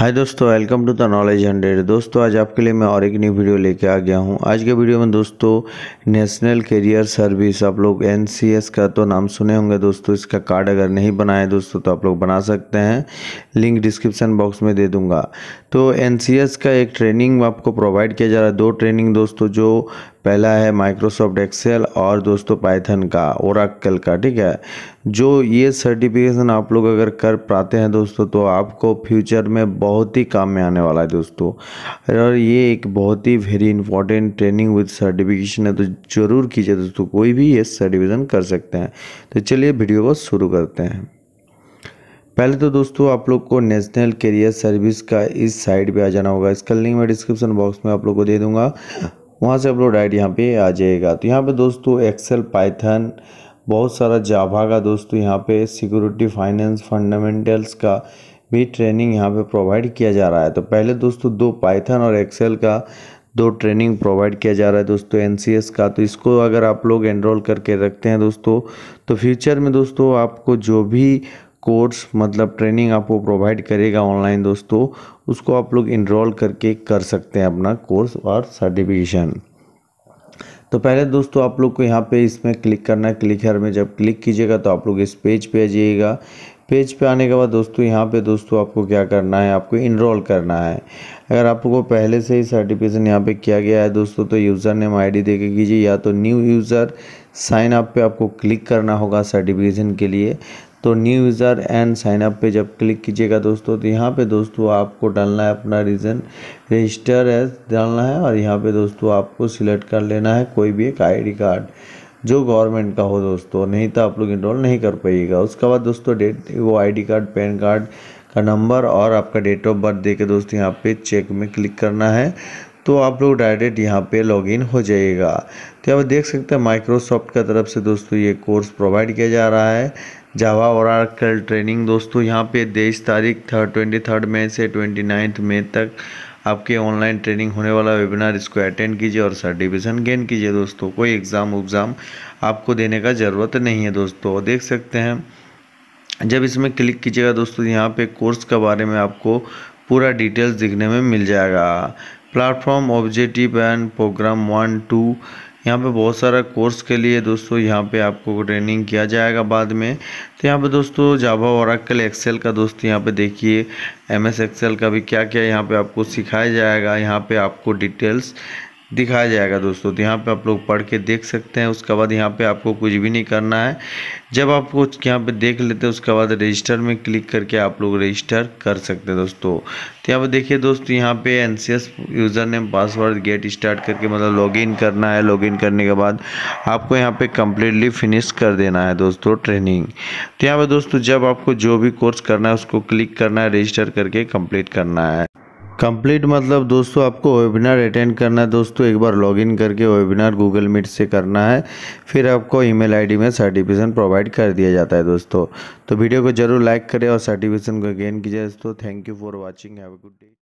हाय दोस्तों welcome to the knowledge hundred दोस्तों आज आपके लिए मैं और एक न्यू वीडियो लेके आ गया हूँ आज के वीडियो में दोस्तों नेशनल कैरियर सर्विस आप लोग एन का तो नाम सुने होंगे दोस्तों इसका कार्ड अगर नहीं बनाए दोस्तों तो आप लोग बना सकते हैं लिंक डिस्क्रिप्शन बॉक्स में दे दूँगा तो एन का एक ट्रेनिंग आपको प्रोवाइड किया जा रहा है दो ट्रेनिंग दोस्तों जो पहला है माइक्रोसॉफ्ट एक्सेल और दोस्तों पाइथन का ओराकल का ठीक है जो ये सर्टिफिकेशन आप लोग अगर कर पाते हैं दोस्तों तो आपको फ्यूचर में बहुत ही काम में आने वाला है दोस्तों और ये एक बहुत ही very important training with certification है तो ज़रूर कीजिए दोस्तों कोई भी ये सर्टिफिकेशन कर सकते हैं तो चलिए वीडियो को शुरू करते हैं पहले तो दोस्तों आप लोग को नेशनल करियर सर्विस का इस साइट पे आ जाना होगा इसका लिंक मैं डिस्क्रिप्शन बॉक्स में आप लोग को दे दूंगा वहाँ से अपलोड डायरेक्ट यहाँ पे आ जाएगा तो यहाँ पे दोस्तों एक्सेल पाइथन बहुत सारा जाभा का दोस्तों यहाँ पे सिक्योरिटी फाइनेंस फंडामेंटल्स का भी ट्रेनिंग यहाँ पे प्रोवाइड किया जा रहा है तो पहले दोस्तों दो पाइथन और एक्सेल का दो ट्रेनिंग प्रोवाइड किया जा रहा है दोस्तों एन का तो इसको अगर आप लोग एनरोल करके रखते हैं दोस्तों तो फ्यूचर में दोस्तों आपको जो भी कोर्स मतलब ट्रेनिंग आपको प्रोवाइड करेगा ऑनलाइन दोस्तों उसको आप लोग इनरोल करके कर सकते हैं अपना कोर्स और सर्टिफिकेशन तो पहले दोस्तों आप लोग को यहाँ पे इसमें क्लिक करना है क्लिकर में जब क्लिक कीजिएगा तो आप लोग इस पेज पे आ जाइएगा पेज पे आने के बाद दोस्तों यहाँ पे दोस्तों आपको क्या करना है आपको इनरोल करना है अगर आपको पहले से ही सर्टिफिकेशन यहाँ पे किया गया है दोस्तों तो यूज़र नेम आईडी देके कीजिए या तो न्यू यूज़र साइन अप पे आपको क्लिक करना होगा सर्टिफिकेशन के लिए तो new user and sign up पे जब क्लिक कीजिएगा दोस्तों तो यहाँ पे दोस्तों आपको डालना है अपना रीज़न रजिस्टर है डालना है और यहाँ पे दोस्तों आपको सिलेक्ट कर लेना है कोई भी एक आईडी कार्ड जो गवर्नमेंट का हो दोस्तों नहीं तो आप लोग इनरोल नहीं कर पाइएगा उसके बाद दोस्तों डेट वो आई कार्ड पैन कार्ड का नंबर और आपका डेट ऑफ बर्थ दे के दोस्तों यहाँ पर चेक में क्लिक करना है तो आप लोग डायरेक्ट यहाँ पे लॉगिन हो जाइएगा तो आप देख सकते हैं माइक्रोसॉफ्ट का तरफ से दोस्तों ये कोर्स प्रोवाइड किया जा रहा है जावा और कल ट्रेनिंग दोस्तों यहाँ पे तेईस तारीख थर्ड ट्वेंटी थर्ड मई से ट्वेंटी नाइन्थ मई तक आपके ऑनलाइन ट्रेनिंग होने वाला वेबिनार इसको अटेंड कीजिए और सर्टिफिकेशन गेन कीजिए दोस्तों कोई एग्ज़ाम उग्ज़ाम आपको देने का ज़रूरत नहीं है दोस्तों देख सकते हैं जब इसमें क्लिक कीजिएगा दोस्तों यहाँ पे कोर्स के बारे में आपको पूरा डिटेल्स दिखने में मिल जाएगा platform objective and program one two यहाँ पे बहुत सारा कोर्स के लिए दोस्तों यहाँ पे आपको ट्रेनिंग किया जाएगा बाद में तो यहाँ पे दोस्तों जावा और अक्कल एक्सेल का दोस्तों यहाँ पे देखिए एम एस एक्सेल का भी क्या क्या यहाँ पे आपको सिखाया जाएगा यहाँ पे आपको डिटेल्स दिखाया जाएगा दोस्तों तो यहाँ पे आप लोग पढ़ के देख सकते हैं उसके बाद यहाँ पे आपको कुछ भी नहीं करना है जब आप कुछ यहाँ पे देख लेते हैं उसके बाद रजिस्टर में क्लिक करके आप लोग रजिस्टर कर सकते हैं दोस्तों तो यहाँ पे देखिए दोस्तों यहाँ पे an user name password get start करके मतलब लॉगिन करना है लॉगिन करने के बाद आपको यहाँ पे कम्प्लीटली फिनिश कर देना है दोस्तों ट्रेनिंग तो यहाँ पर दोस्तों जब आपको जो भी कोर्स करना है उसको क्लिक करना है रजिस्टर करके कम्प्लीट करना है कंप्लीट मतलब दोस्तों आपको वेबिनार अटेंड करना है दोस्तों एक बार लॉगिन करके वेबिनार गूगल मीट से करना है फिर आपको ईमेल आईडी में सर्टिफिकेशन प्रोवाइड कर दिया जाता है दोस्तों तो वीडियो को जरूर लाइक करें और सर्टिफिकेशन को गेन कीजिए दोस्तों thank you for watching have good day